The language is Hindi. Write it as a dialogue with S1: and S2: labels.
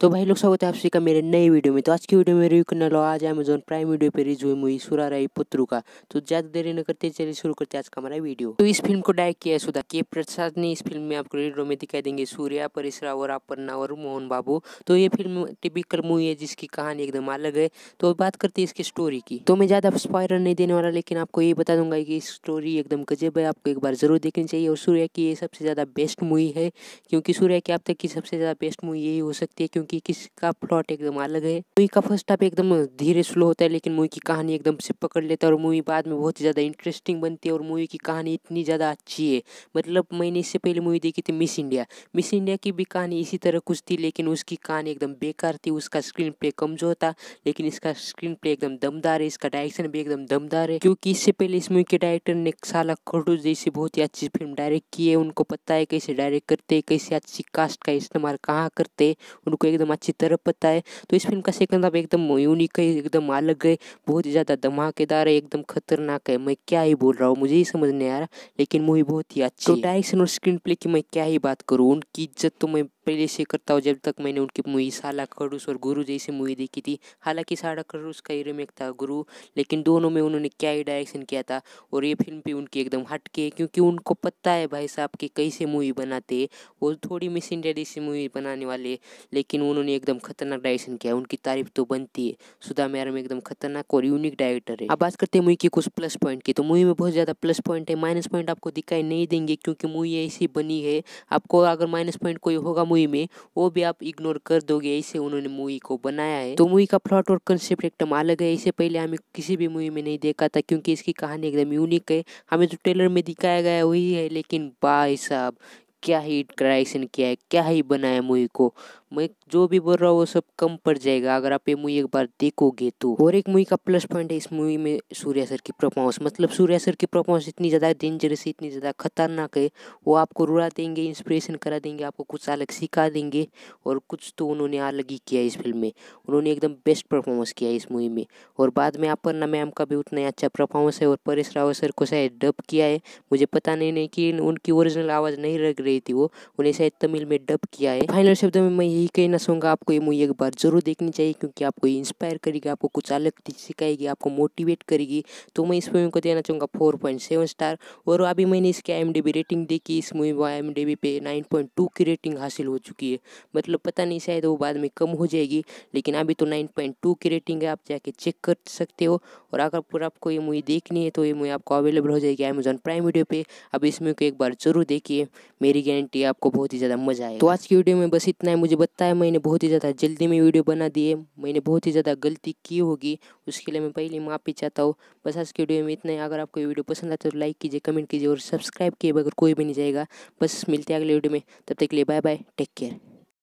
S1: तो भाई लोग स्वागत है आप सभी का मेरे नए वीडियो में तो आज की वीडियो में रिव्यू करने लो आज अमेजोन प्राइम वीडियो पर रिज हुई सुरा रही पुत्रु का तो ज़्यादा देरी न करते चलिए शुरू करते आज का हमारा वीडियो तो इस फिल्म को डायरेक्ट किया है सुधा के प्रसाद ने इस फिल्म में आपको लीडरों में दिखाई देंगे सूर्या परिसरा और अपना और मोहन बाबू तो ये फिल्म टिपिकल मूवी है जिसकी कहानी एकदम अलग है तो बात करते इसकी स्टोरी की तो मैं ज़्यादा स्पॉयर नहीं देने वाला लेकिन आपको ये बता दूंगा की स्टोरी एकदम गजब है आपको एक बार ज़रूर देखनी चाहिए और सूर्या की ये सबसे ज़्यादा बेस्ट मूवी है क्योंकि सूर्या की अब तक की सबसे ज़्यादा बेस्ट मूवी यही हो सकती है क्योंकि किसी किसका प्लॉट एकदम अलग है मूवी का फर्स्ट हाफ एकदम धीरे स्लो होता है लेकिन मूवी की कहानी एकदम से पकड़ लेता है और मूवी बाद में बहुत ही ज़्यादा इंटरेस्टिंग बनती है और मूवी की कहानी इतनी ज़्यादा अच्छी है मतलब मैंने इससे पहले मूवी देखी थी मिस इंडिया मिस इंडिया की भी कहानी इसी तरह कुछ थी लेकिन उसकी कहानी एकदम बेकार थी उसका स्क्रीन प्ले कमजोर था लेकिन इसका स्क्रीन प्ले एकदम दमदार है इसका डायरेक्शन भी एकदम दमदार है क्योंकि इससे पहले इस मूवी के डायरेक्टर ने साला खोटू जैसी बहुत ही अच्छी फिल्म डायरेक्ट की है उनको पता है कैसे डायरेक्ट करते कैसे अच्छी कास्ट का इस्तेमाल कहाँ करते उनको एकदम एकदम अच्छी तरह पता है तो इस फिल्म का सेकंड हाफ एकदम यूनिक है एकदम अलग है बहुत ही ज़्यादा धमाकेदार है एकदम खतरनाक है मैं क्या ही बोल रहा हूँ मुझे ही समझ नहीं आ रहा लेकिन मूवी बहुत ही अच्छी तो डायरेक्शन और स्क्रीन प्ले की मैं क्या ही बात करूँ उनकी इज्जत तो मैं पहले से करता हूँ जब तक मैंने उनकी मूवी साला खड़ूस और गुरु जैसी मूवी देखी थी हालांकि साला खड़ूस का ही रिमेक था गुरु लेकिन दोनों में उन्होंने क्या ही डायरेक्शन किया था और ये फिल्म भी उनकी एकदम हटके क्योंकि उनको पता है भाई साहब कि कैसे मूवी बनाते वो थोड़ी मिस इंडिया जैसी मूवी बनाने वाले लेकिन उन्होंने एकदम खतरनाक डायरेक्शन किया उनकी तारीफ तो बनती है सुधा मैरम एकदम खतरनाक और यूनिक डायरेक्टर है अब बात करते हैं मूवी के कुछ प्लस पॉइंट की तो मूवी में बहुत ज़्यादा प्लस पॉइंट है माइनस पॉइंट आपको दिखाई नहीं देंगे क्योंकि मूवी ऐसी बनी है आपको अगर माइनस पॉइंट कोई होगा मूवी मूवी में वो भी आप इग्नोर कर दोगे ऐसे उन्होंने मूवी को बनाया है तो मूवी का प्लॉट और कंसेप्ट एकदम अलग है इसे पहले हमें किसी भी मूवी में नहीं देखा था क्योंकि इसकी कहानी एकदम यूनिक है हमें जो तो ट्रेलर में दिखाया गया वही है लेकिन भाई साहब क्या ही डायरेक्शन किया है क्या ही बनाया मूवी को मैं जो भी बोल रहा हूँ वो सब कम पड़ जाएगा अगर आप ये मूवी एक बार देखोगे तो और एक मूवी का प्लस पॉइंट है इस मूवी में सूर्या सर की परफॉर्मेंस मतलब सूर्या सर की परफॉर्मेंस इतनी ज़्यादा डेंजरस है इतनी ज़्यादा खतरनाक है वो आपको रुला देंगे इंस्पिरेशन करा देंगे आपको कुछ अलग सिखा देंगे और कुछ तो उन्होंने अलग ही किया इस फिल्म में उन्होंने एकदम बेस्ट परफॉर्मेंस किया इस मूवी में और बाद में आप ना मैम का भी उतना ही अच्छा परफॉर्मेंस है और परेश रावत सर को शायद डब किया है मुझे पता नहीं कि उनकी ओरिजिनल आवाज़ नहीं लग रही थी वो उन्हें शायद तमिल में डब किया है फाइनल शब्द में मैं यही कहना चाहूँगा आपको ये मूवी एक बार जरूर देखनी चाहिए क्योंकि आपको ये इंस्पायर करेगी आपको कुछ अलग सिखाएगी आपको मोटिवेट करेगी तो मैं इस मूवी को देना चाहूँगा फोर पॉइंट सेवन स्टार और अभी मैंने इसकी बी रेटिंग देखी इस मूवी को बी पे नाइन पॉइंट टू की रेटिंग हासिल हो चुकी है मतलब पता नहीं शायद वो बाद में कम हो जाएगी लेकिन अभी तो नाइन पॉइंट टू की रेटिंग है आप जाके चेक कर सकते हो और अगर पूरा आपको ये मूवी देखनी है तो ये मूवी आपको अवेलेबल हो जाएगी अमेजोन प्राइम वीडियो पर अब इस मूवी को एक बार जरूर देखिए मेरी गारंटी आपको बहुत ही ज़्यादा मजा आए तो आज की वीडियो में बस इतना है मुझे लगता है मैंने बहुत ही ज़्यादा जल्दी में वीडियो बना दिए मैंने बहुत ही ज़्यादा गलती की होगी उसके लिए मैं पहले माफ़ी चाहता हूँ बस आज के वीडियो में इतना ही अगर आपको वीडियो पसंद आता है तो लाइक कीजिए कमेंट कीजिए और सब्सक्राइब किए बगैर कोई भी नहीं जाएगा बस मिलते हैं अगले वीडियो में तब तक के लिए बाय बाय टेक केयर